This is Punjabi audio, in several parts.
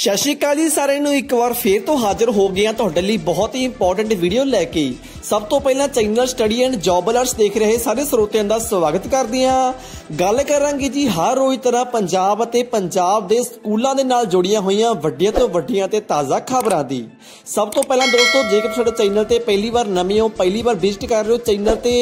ਸ਼ਸ਼ੀਕਾਲੀ ਸਾਰਿਆਂ ਨੂੰ ਇੱਕ ਵਾਰ ਫੇਰ ਤੋਂ ਹਾਜ਼ਰ ਹੋ ਗਏ ਆ ਤੁਹਾਡੇ ਲਈ ਬਹੁਤ ਹੀ ਇੰਪੋਰਟੈਂਟ ਵੀਡੀਓ ਲੈ ਕੇ ਸਭ ਤੋਂ ਪਹਿਲਾਂ channel study and job alerts ਦੇਖ ਰਹੇ ਸਾਰੇ ਸਰੋਤਿਆਂ ਦਾ ਸਵਾਗਤ ਕਰਦੇ ਹਾਂ ਗੱਲ ਕਰਾਂਗੇ ਜੀ ਹਰ ਰੋਜ਼ ਤਰ੍ਹਾਂ ਪੰਜਾਬ ਅਤੇ ਪੰਜਾਬ ਦੇ ਸਕੂਲਾਂ ਦੇ ਨਾਲ ਜੁੜੀਆਂ ਹੋਈਆਂ ਵੱਡੀਆਂ ਤੋਂ ਵੱਡੀਆਂ ਤੇ ਤਾਜ਼ਾ ਖਬਰਾਂ ਦੀ ਸਭ ਤੋਂ ਪਹਿਲਾਂ ਦੋਸਤੋ ਜੇਕਰ ਤੁਹਾਡੇ ਚੈਨਲ ਤੇ ਪਹਿਲੀ ਵਾਰ ਨਵੇਂ ਹੋ ਪਹਿਲੀ ਵਾਰ ਵਿਜ਼ਿਟ ਕਰ ਰਹੇ ਹੋ ਚੈਨਲ ਤੇ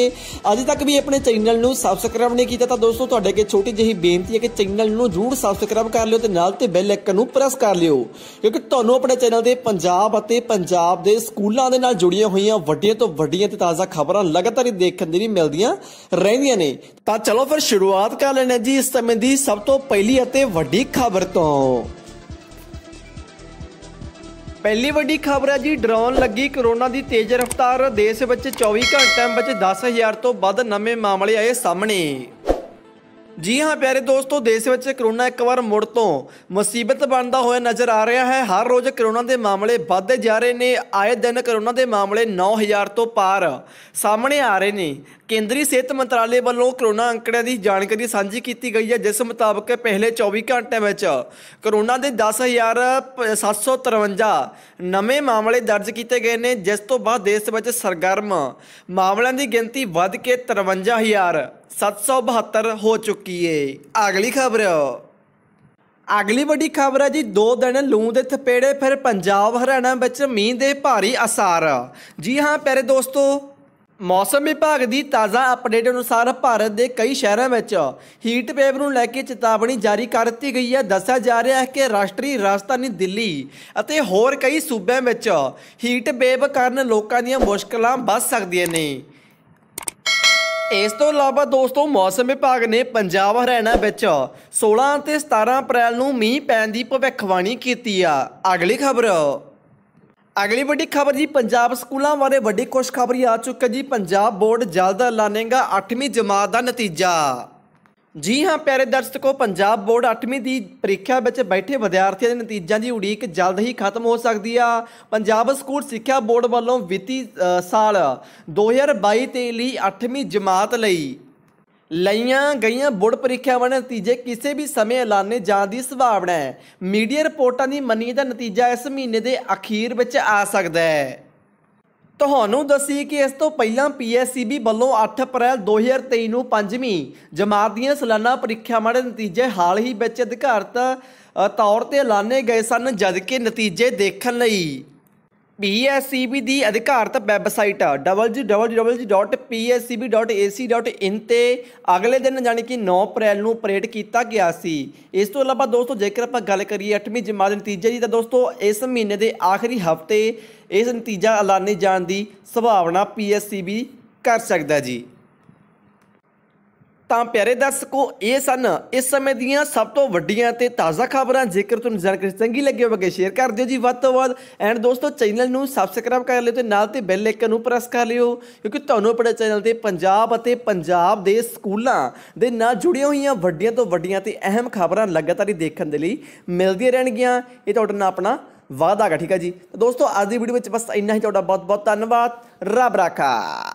ਅਜੇ ਤੱਕ ਵੀ ਆਪਣੇ ਚੈਨਲ ਨੂੰ ਸਬਸਕ੍ਰਾਈਬ ਨਹੀਂ ਕੀਤਾ ਤਾਂ ਦੋਸਤੋ ਤੁਹਾਡੇ ਕੇ ਛੋਟੀ ਜਿਹੀ ਬੇਨਤੀ ਹੈ ਕਿ ਚੈਨਲ ਨੂੰ ਜ਼ਰੂਰ ਸਬਸਕ੍ਰਾਈਬ ਕਰ ਲਿਓ ਤੇ ਨਾਲ ਤੇ ਬੈਲ ਆਈਕਨ ਨੂੰ ਪ੍ਰੈਸ ਕਰ ਲਿਓ ਕਿਉਂਕਿ ਤੁਹਾਨੂੰ ਆਪਣੇ ਚੈਨਲ ਦੇ ਪੰਜਾਬ ਅਤੇ ਪੰਜਾਬ ਦੇ ਸਕੂਲਾਂ ਦੇ ਨਾਲ ਜੁੜੀਆਂ ਹੋਈਆਂ ਵੱਡੀਆਂ ਤੋਂ ਵੱਡੀਆਂ ਤੇ ਤਾਜ਼ਾ ਖਬਰਾਂ ਲਗਾਤਾਰ ਹੀ ਦੇਖਣ ਦੇ ਲਈ ਮਿਲਦੀਆਂ ਰਹਿੰਦੀਆਂ ਨੇ ਤਾਂ ਚਲੋ ਫਿਰ ਸ਼ੁਰੂਆਤ ਕਰ ਲੈਣੇ ਜੀ ਇਸ ਸਮੇਂ ਦੀ ਸਭ ਤੋਂ ਪਹਿਲੀ ਅਤੇ ਵੱਡੀ ਖਬਰ ਤੋਂ ਪਹਿਲੀ ਵੱਡੀ ਖਬਰ ਹੈ ਜੀ ਡਰੋਨ ਲੱਗੀ ਕਰੋਨਾ ਦੀ ਤੇਜ਼ ਰਫ਼ਤਾਰ ਦੇਸ਼ ਵਿੱਚ 24 ਘੰਟਿਆਂ ਵਿੱਚ 10000 ਤੋਂ ਵੱਧ ਨਵੇਂ ਮਾਮਲੇ ਆਏ ਸਾਹਮਣੇ ਜੀ ਹਾਂ ਪਿਆਰੇ ਦੋਸਤੋ ਦੇਸ਼ ਵਿੱਚ ਕਰੋਨਾ ਇੱਕ ਵਾਰ ਮੁੜ ਤੋਂ ਮੁਸੀਬਤ ਬਣਦਾ ਹੋਇਆ ਨਜ਼ਰ ਆ ਰਿਹਾ ਹੈ ਹਰ ਰੋਜ਼ ਕਰੋਨਾ ਦੇ ਮਾਮਲੇ ਵੱਧਦੇ ਜਾ ਰਹੇ ਨੇ ਆਏ ਦਿਨ ਕਰੋਨਾ ਦੇ ਮਾਮਲੇ 9000 ਤੋਂ ਪਾਰ ਸਾਹਮਣੇ ਆ ਰਹੇ ਨੇ ਕੇਂਦਰੀ ਸਿਹਤ ਮੰਤਰਾਲੇ ਵੱਲੋਂ ਕਰੋਨਾ ਅੰਕੜਿਆਂ ਦੀ ਜਾਣਕਾਰੀ ਸਾਂਝੀ ਕੀਤੀ ਗਈ ਹੈ ਜਿਸ ਮੁਤਾਬਕ ਪਹਿਲੇ 24 ਘੰਟਿਆਂ ਵਿੱਚ ਕਰੋਨਾ ਦੇ 10753 ਨਵੇਂ ਮਾਮਲੇ ਦਰਜ ਕੀਤੇ ਗਏ ਨੇ ਜਿਸ ਤੋਂ ਬਾਅਦ ਦੇਸ਼ ਵਿੱਚ ਸਰਗਰਮ ਮਾਮਲਿਆਂ ਦੀ ਗਿਣਤੀ ਵੱਧ ਕੇ 53000 772 ਹੋ ਚੁੱਕੀ ਏ ਅਗਲੀ ਖਬਰ ਅਗਲੀ ਵੱਡੀ ਖਬਰ ਹੈ ਜੀ ਦੋ ਦਿਨ ਲੂ ਦੇ ਥਪੇੜੇ ਫਿਰ ਪੰਜਾਬ ਹਰਿਆਣਾ ਵਿੱਚ ਮੀਂਹ ਦੇ ਭਾਰੀ ਅਸਰ ਜੀ ਹਾਂ ਪਿਆਰੇ ਦੋਸਤੋ ਮੌਸਮ ਵਿਭਾਗ ਦੀ ਤਾਜ਼ਾ ਅਪਡੇਟ ਅਨੁਸਾਰ ਭਾਰਤ ਦੇ ਕਈ ਸ਼ਹਿਰਾਂ ਵਿੱਚ ਹੀਟ ਵੇਵ ਨੂੰ ਲੈ ਕੇ ਚੇਤਾਵਨੀ ਜਾਰੀ ਕਰ ਦਿੱਤੀ ਗਈ ਹੈ ਦੱਸਿਆ ਜਾ ਰਿਹਾ ਹੈ ਕਿ ਰਾਸ਼ਟਰੀ ਰਾਜਧਾਨੀ ਦਿੱਲੀ ਅਤੇ ਹੋਰ ਕਈ ਸੂਬਿਆਂ ਵਿੱਚ ਹੀਟ ਵੇਵ ਕਾਰਨ ਲੋਕਾਂ ਦੀਆਂ ਮੁਸ਼ਕਲਾਂ ਵੱਧ ਸਕਦੀਆਂ ਨੇ ਇਸ ਤੋਂ ਇਲਾਵਾ ਦੋਸਤੋ ਮੌਸਮ ਵਿਭਾਗ ਨੇ ਪੰਜਾਬ ਹਰਿਆਣਾ ਵਿੱਚ 16 ਅਤੇ 17 ਅਪ੍ਰੈਲ ਨੂੰ ਮੀਂਹ ਪੈਣ ਦੀ ਭਵਿੱਖਬਾਣੀ ਕੀਤੀ ਆ ਅਗਲੀ ਖਬਰ ਅਗਲੀ ਵੱਡੀ ਖਬਰ ਜੀ ਪੰਜਾਬ ਸਕੂਲਾਂ ਬਾਰੇ ਵੱਡੀ ਖੁਸ਼ਖਬਰੀ ਆ ਚੁੱਕੀ ਜੀ ਪੰਜਾਬ ਬੋਰਡ ਜਲਦ ਐਲਾਨੇਗਾ 8ਵੀਂ ਜਮਾਤ ਦਾ ਨਤੀਜਾ ਜੀ ਹਾਂ ਪਿਆਰੇ ਦਰਸ਼ਕੋ ਪੰਜਾਬ ਬੋਰਡ 8ਵੀਂ ਦੀ ਪ੍ਰੀਖਿਆ ਵਿੱਚ ਬੈਠੇ ਵਿਦਿਆਰਥੀਆਂ ਦੇ ਨਤੀਜਿਆਂ ਦੀ ਉਡੀਕ ਜਲਦ ਹੀ ਖਤਮ ਹੋ ਸਕਦੀ ਆ ਪੰਜਾਬ ਸਕੂਲ ਸਿੱਖਿਆ ਬੋਰਡ ਵੱਲੋਂ ਵਿੱਤੀ ਸਾਲ 2022 ਤੇ ਲਈ 8ਵੀਂ ਜਮਾਤ ਲਈ ਲਈਆਂ ਗਈਆਂ ਬੋਰਡ ਪ੍ਰੀਖਿਆਵਾਂ ਦੇ ਨਤੀਜੇ ਕਿਸੇ ਵੀ ਸਮੇਂ ਐਲਾਨੇ ਜਾਣ ਦੀ ਸੰਭਾਵਨਾ ਹੈ ਮੀਡੀਆ ਰਿਪੋਰਟਾਂ ਦੀ ਮੰਨੀ ਦਾ ਨਤੀਜਾ ਇਸ ਮਹੀਨੇ ਦੇ ਅਖੀਰ ਵਿੱਚ ਆ ਸਕਦਾ ਹੈ ਤੁਹਾਨੂੰ ਦੱਸੀ ਕਿ ਇਸ ਤੋਂ ਪਹਿਲਾਂ ਪੀਐਸਸੀਬੀ ਵੱਲੋਂ 8 ਅਪ੍ਰੈਲ 2023 ਨੂੰ ਪੰਜਵੀਂ ਜਮਾਤ ਦੀਆਂ ਸਾਲਾਨਾ ਪ੍ਰੀਖਿਆਵਾਂ ਦੇ ਨਤੀਜੇ ਹਾਲ ਹੀ ਵਿੱਚ ਅਧਿਕਾਰਤ ਤੌਰ ਤੇ ਐਲਾਨੇ ਗਏ ਸਨ ਜਦਕਿ ਨਤੀਜੇ ਦੇਖਣ ਲਈ PSCB ਦੀ ਅਧਿਕਾਰਤ ਵੈਬਸਾਈਟ www.pscb.ac.in ਤੇ ਅਗਲੇ ਦਿਨ ਯਾਨੀ ਕਿ 9 April ਨੂੰ ਅਪਡੇਟ ਕੀਤਾ ਗਿਆ ਸੀ ਇਸ ਤੋਂ ਇਲਾਵਾ ਦੋਸਤੋ ਜੇਕਰ ਆਪਾਂ ਗੱਲ ਕਰੀਏ 8ਵੀਂ ਜਮਾਤ ਦੇ ਨਤੀਜੇ ਦੀ ਤਾਂ ਦੋਸਤੋ ਇਸ ਮਹੀਨੇ ਦੇ ਆਖਰੀ ਹਫਤੇ ਇਸ ਨਤੀਜਾ ਐਲਾਨੇ ਜਾਣ ਦੀ ਸੰਭਾਵਨਾ PSCB ਕਰ ਸਕਦਾ ਜੀ ਤਾਂ ਪਿਆਰੇ ਦਰਸ਼ਕੋ ਇਹ ਸਨ ਇਸ ਸਮੇਂ ਦੀਆਂ ਸਭ ਤੋਂ ਵੱਡੀਆਂ ਤੇ ਤਾਜ਼ਾ ਖਬਰਾਂ ਜੇਕਰ ਤੁਹਾਨੂੰ ਜਾਣਕਾਰੀ ਚੰਗੀ ਲੱਗੀ ਹੋਵੇ ਸ਼ੇਅਰ ਕਰ ਦਿਓ ਜੀ ਵੱਧ ਤੋਂ ਵੱਧ ਐਂਡ ਦੋਸਤੋ ਚੈਨਲ ਨੂੰ ਸਬਸਕ੍ਰਾਈਬ ਕਰ ਲਿਓ ਤੇ ਨਾਲ ਤੇ ਬੈਲ ਆਈਕਨ ਨੂੰ ਪ੍ਰੈਸ ਕਰ ਲਿਓ ਕਿਉਂਕਿ ਤੁਹਾਨੂੰ ਆਪਣੇ ਚੈਨਲ ਤੇ ਪੰਜਾਬ ਅਤੇ ਪੰਜਾਬ ਦੇ ਸਕੂਲਾਂ ਦੇ ਨਾਲ ਜੁੜੀਆਂ ਹੋਈਆਂ ਵੱਡੀਆਂ ਤੋਂ ਵੱਡੀਆਂ ਤੇ ਅਹਿਮ ਖਬਰਾਂ ਲਗਾਤਾਰ ਹੀ ਦੇਖਣ ਦੇ ਲਈ ਮਿਲਦੀਆਂ ਰਹਿਣਗੀਆਂ ਇਹ ਤੁਹਾਡਾ ਨਾ ਆਪਣਾ ਵਾਅਦਾ ਹੈਗਾ ਠੀਕ ਹੈ ਜੀ ਤਾਂ ਦੋਸਤੋ ਅੱਜ ਦੀ ਵੀਡੀਓ ਵਿੱਚ ਬਸ ਇੰਨਾ ਹੀ ਤੁਹਾਡਾ ਬਹੁਤ ਬਹੁਤ ਧੰਨਵਾਦ ਰੱਬ ਰਾਖਾ